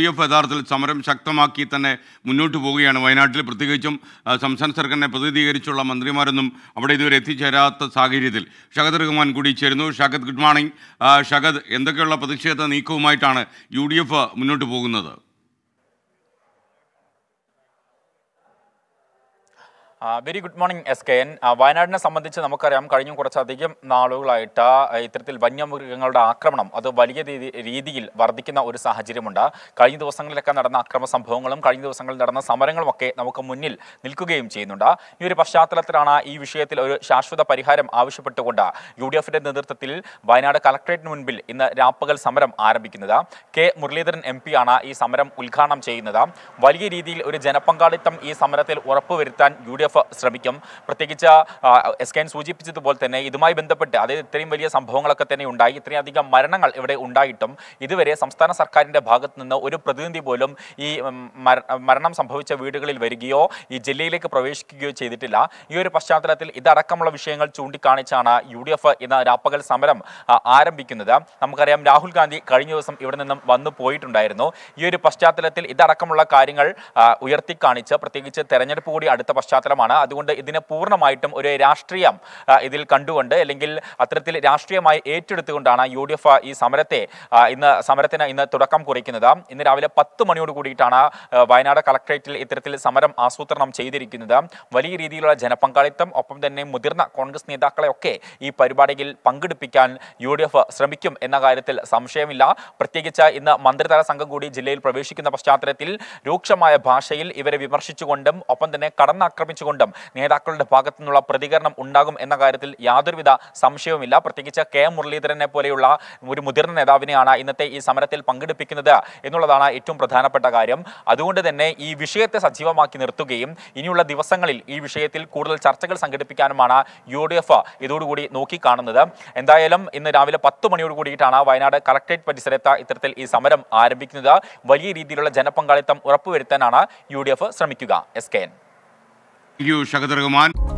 D F യഥാർത്ഥത്തിൽ സമരം ശക്തമാക്കി തന്നെ മുന്നോട്ട് പോവുകയാണ് വയനാട്ടിൽ പ്രത്യേകിച്ചും സംസ്ഥാന സർക്കാരിനെ പ്രതിനിധീകരിച്ചുള്ള മന്ത്രിമാരൊന്നും അവിടെ ഇതുവരെ എത്തിച്ചേരാത്ത സാഹചര്യത്തിൽ ഷഹദ് റഹ്മാൻ കൂടി ചേരുന്നു ഷഹദ് ഗുഡ് മോർണിംഗ് ഷഹദ് എന്തൊക്കെയുള്ള പ്രതിഷേധ നീക്കവുമായിട്ടാണ് യു മുന്നോട്ട് പോകുന്നത് very good morning S K N വയനാടിനെ സംബന്ധിച്ച് നമുക്കറിയാം കഴിഞ്ഞ കുറച്ചധികം നാളുകളായിട്ട് ഇത്തരത്തിൽ വന്യമൃഗങ്ങളുടെ ആക്രമണം അത് വലിയ രീതിയിൽ വർദ്ധിക്കുന്ന ഒരു സാഹചര്യമുണ്ട് കഴിഞ്ഞ ദിവസങ്ങളിലൊക്കെ നടന്ന അക്രമ സംഭവങ്ങളും കഴിഞ്ഞ ദിവസങ്ങളിൽ നടന്ന സമരങ്ങളുമൊക്കെ നമുക്ക് മുന്നിൽ നിൽക്കുകയും ചെയ്യുന്നുണ്ട് ഈ ഒരു പശ്ചാത്തലത്തിലാണ് ഈ വിഷയത്തിൽ ഒരു ശാശ്വത പരിഹാരം ആവശ്യപ്പെട്ടുകൊണ്ട് യു ഡി എഫിൻ്റെ നേതൃത്വത്തിൽ വയനാട് കളക്ടറേറ്റിന് മുൻപിൽ ഇന്ന് രാപ്പകൽ സമരം ആരംഭിക്കുന്നത് കെ മുരളീധരൻ എം ആണ് ഈ സമരം ഉദ്ഘാടനം ചെയ്യുന്നത് വലിയ രീതിയിൽ ഒരു ജനപങ്കാളിത്തം ഈ സമരത്തിൽ ഉറപ്പുവരുത്താൻ യു ഡി എഫ് ശ്രമിക്കും പ്രത്യേകിച്ച് എസ് കെ എൻ സൂചിപ്പിച്ചതുപോലെ തന്നെ ഇതുമായി ബന്ധപ്പെട്ട് അതായത് ഇത്രയും വലിയ സംഭവങ്ങളൊക്കെ തന്നെ ഉണ്ടായി ഇത്രയധികം മരണങ്ങൾ ഇവിടെ ഉണ്ടായിട്ടും ഇതുവരെ സംസ്ഥാന സർക്കാരിൻ്റെ ഭാഗത്തു നിന്ന് ഒരു പ്രതിനിധി പോലും ഈ മരണം സംഭവിച്ച വീടുകളിൽ വരികയോ ഈ ജില്ലയിലേക്ക് പ്രവേശിക്കുകയോ ചെയ്തിട്ടില്ല ഈ ഒരു പശ്ചാത്തലത്തിൽ ഇതടക്കമുള്ള വിഷയങ്ങൾ ചൂണ്ടിക്കാണിച്ചാണ് യു ഡി എഫ് ഇന്ന് രാപ്പകൽ സമരം ആരംഭിക്കുന്നത് നമുക്കറിയാം രാഹുൽ ഗാന്ധി കഴിഞ്ഞ ദിവസം ഇവിടെ നിന്നും വന്നു പോയിട്ടുണ്ടായിരുന്നു ഈ ഒരു പശ്ചാത്തലത്തിൽ ഇതടക്കമുള്ള കാര്യങ്ങൾ ഉയർത്തിക്കാണിച്ച് പ്രത്യേകിച്ച് തെരഞ്ഞെടുപ്പ് കൂടി അടുത്ത പശ്ചാത്തലം മാത്രമാണ് അതുകൊണ്ട് ഇതിനെ പൂർണ്ണമായിട്ടും ഒരു രാഷ്ട്രീയം ഇതിൽ കണ്ടുകൊണ്ട് അല്ലെങ്കിൽ അത്തരത്തിൽ രാഷ്ട്രീയമായി ഏറ്റെടുത്തുകൊണ്ടാണ് യു ഡി എഫ് ഈ സമരത്തെ ഇന്ന് സമരത്തിന് ഇന്ന് തുടക്കം കുറിക്കുന്നത് ഇന്ന് രാവിലെ പത്ത് മണിയോട് കൂടിയിട്ടാണ് വയനാട് കളക്ട്രേറ്റിൽ ഇത്തരത്തിൽ സമരം ആസൂത്രണം ചെയ്തിരിക്കുന്നത് വലിയ രീതിയിലുള്ള ജനപങ്കാളിത്തം ഒപ്പം തന്നെ മുതിർന്ന കോൺഗ്രസ് നേതാക്കളെയൊക്കെ ഈ പരിപാടിയിൽ പങ്കെടുപ്പിക്കാൻ യു ഡി എഫ് ശ്രമിക്കും എന്ന കാര്യത്തിൽ സംശയമില്ല പ്രത്യേകിച്ച് ഇന്ന് മന്ത്രിതല സംഘം കൂടി ജില്ലയിൽ പ്രവേശിക്കുന്ന പശ്ചാത്തലത്തിൽ രൂക്ഷമായ ഭാഷയിൽ ഇവരെ വിമർശിച്ചുകൊണ്ടും ഒപ്പം തന്നെ കടന്നാക്രമിച്ചു അതുകൊണ്ടും നേതാക്കളുടെ ഭാഗത്തു നിന്നുള്ള പ്രതികരണം ഉണ്ടാകും എന്ന കാര്യത്തിൽ യാതൊരുവിധ സംശയവുമില്ല പ്രത്യേകിച്ച് കെ മുരളീധരനെ പോലെയുള്ള ഒരു മുതിർന്ന നേതാവിനെയാണ് ഇന്നത്തെ ഈ സമരത്തിൽ പങ്കെടുപ്പിക്കുന്നത് എന്നുള്ളതാണ് ഏറ്റവും പ്രധാനപ്പെട്ട കാര്യം അതുകൊണ്ട് തന്നെ ഈ വിഷയത്തെ സജീവമാക്കി നിർത്തുകയും ഇനിയുള്ള ദിവസങ്ങളിൽ ഈ വിഷയത്തിൽ കൂടുതൽ ചർച്ചകൾ സംഘടിപ്പിക്കാനുമാണ് യു ഡി എഫ് ഇതോടുകൂടി നോക്കിക്കാണുന്നത് എന്തായാലും ഇന്ന് രാവിലെ പത്ത് മണിയോട് കൂടിയിട്ടാണ് വയനാട് കളക്ട്രേറ്റ് പരിസരത്ത് ഇത്തരത്തിൽ ഈ സമരം ആരംഭിക്കുന്നത് വലിയ രീതിയിലുള്ള ജനപങ്കാളിത്തം ഉറപ്പുവരുത്താനാണ് യു ഡി എഫ് ശ്രമിക്കുക എസ് കെ എൻ यू शकत रहमान